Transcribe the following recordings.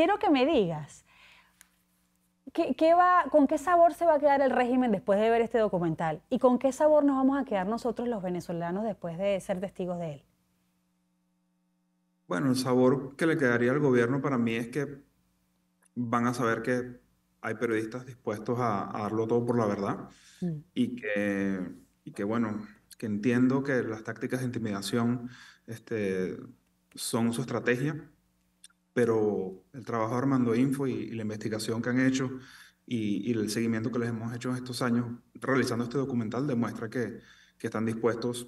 quiero que me digas, ¿qué, va, ¿con qué sabor se va a quedar el régimen después de ver este documental? ¿Y con qué sabor nos vamos a quedar nosotros los venezolanos después de ser testigos de él? Bueno, el sabor que le quedaría al gobierno para mí es que van a saber que hay periodistas dispuestos a, darlo todo por la verdad mm. y, que, y que, bueno, que entiendo que las tácticas de intimidación este, son su estrategia pero el trabajo de Armando Info y, la investigación que han hecho y, el seguimiento que les hemos hecho en estos años realizando este documental demuestra que, están dispuestos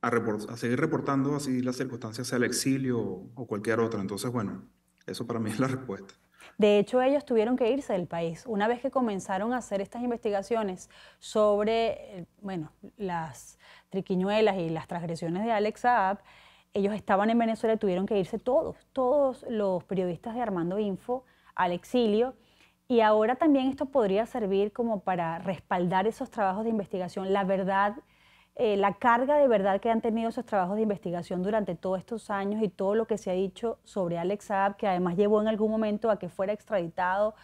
a, a, seguir reportando así las circunstancias, sea el exilio o, cualquier otra. Entonces, bueno, eso para mí es la respuesta. De hecho, ellos tuvieron que irse del país. Una vez que comenzaron a hacer estas investigaciones sobre, eh, bueno, las triquiñuelas y las transgresiones de Alex Saab, ellos estaban en Venezuela y tuvieron que irse todos, todos los periodistas de Armando Info al exilio. Y ahora también esto podría servir como para respaldar esos trabajos de investigación, la verdad, eh, la carga de verdad que han tenido esos trabajos de investigación durante todos estos años y todo lo que se ha dicho sobre Alex Saab, que además llevó en algún momento a que fuera extraditado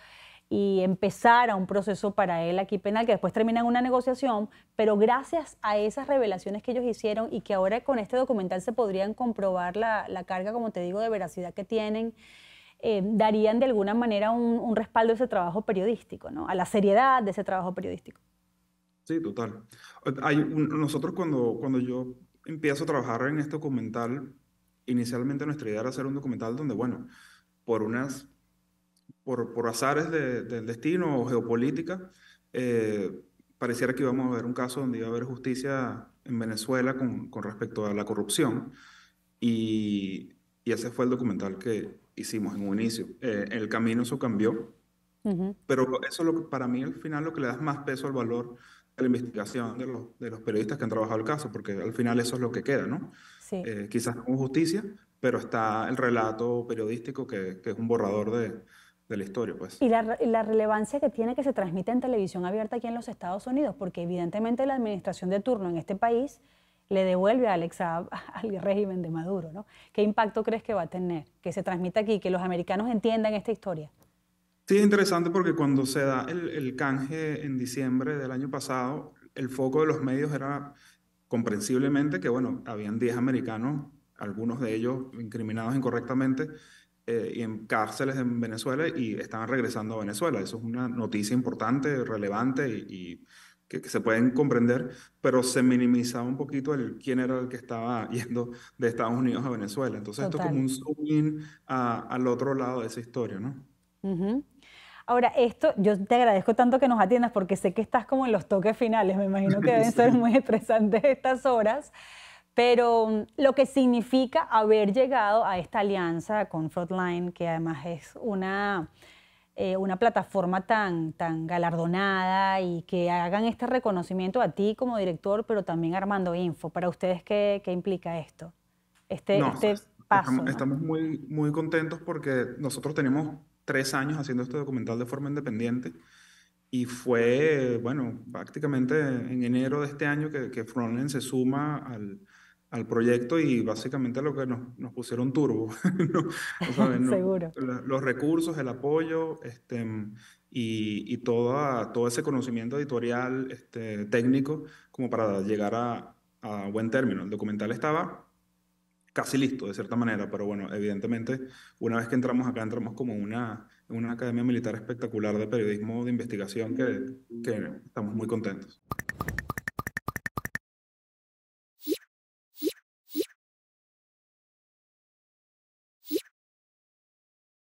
y empezar a un proceso para él aquí penal, que después termina en una negociación, pero gracias a esas revelaciones que ellos hicieron y que ahora con este documental se podrían comprobar la, la carga, como te digo, de veracidad que tienen, eh, darían de alguna manera un, un, respaldo a ese trabajo periodístico, ¿no? a la seriedad de ese trabajo periodístico. Sí, total. Hay nosotros cuando, cuando yo empiezo a trabajar en este documental, inicialmente nuestra idea era hacer un documental donde, bueno, por unas por, por azares del destino o geopolítica, eh, pareciera que íbamos a ver un caso donde iba a haber justicia en Venezuela con, con respecto a la corrupción. Y, y, ese fue el documental que hicimos en un inicio. Eh, el camino eso cambió, pero eso es lo que, para mí al final lo que le da más peso al valor de la investigación de los, de los, periodistas que han trabajado el caso, porque al final eso es lo que queda, ¿no? Sí. Eh, quizás no justicia, pero está el relato periodístico que, que es un borrador de, de la historia, pues. Y la, relevancia que tiene que se transmite en televisión abierta aquí en los Estados Unidos, porque evidentemente la administración de turno en este país le devuelve a Alexa al régimen de Maduro, ¿no? ¿Qué impacto crees que va a tener que se transmita aquí, que los americanos entiendan esta historia? Sí, es interesante porque cuando se da el, el canje en diciembre del año pasado, el foco de los medios era comprensiblemente que, bueno, habían 10 americanos, algunos de ellos incriminados incorrectamente, eh, y en cárceles en Venezuela y estaban regresando a Venezuela. Eso es una noticia importante, relevante y, que, se pueden comprender, pero se minimizaba un poquito el quién era el que estaba yendo de Estados Unidos a Venezuela. Entonces esto es como un zoom in al otro lado de esa historia, ¿no? Ahora, esto, yo te agradezco tanto que nos atiendas porque sé que estás como en los toques finales, me imagino que deben ser muy estresantes estas horas. Pero mm, lo que significa haber llegado a esta alianza con Frontline, que además es una, eh, una plataforma tan, tan galardonada y que hagan este reconocimiento a ti como director, pero también Armando Info. Para ustedes, ¿qué, qué implica esto? Este, este paso. Estamos, muy, muy contentos porque nosotros tenemos tres años haciendo este documental de forma independiente. Y fue, bueno, prácticamente en enero de este año que, que Frontline se suma al, al proyecto y básicamente lo que nos, nos pusieron turbo. Los, recursos, el apoyo este, y, y toda, todo ese conocimiento editorial este, técnico como para llegar a, a, buen término. El documental estaba casi listo de cierta manera, pero bueno, evidentemente una vez que entramos acá entramos como una, una academia militar espectacular de periodismo de investigación que, que estamos muy contentos.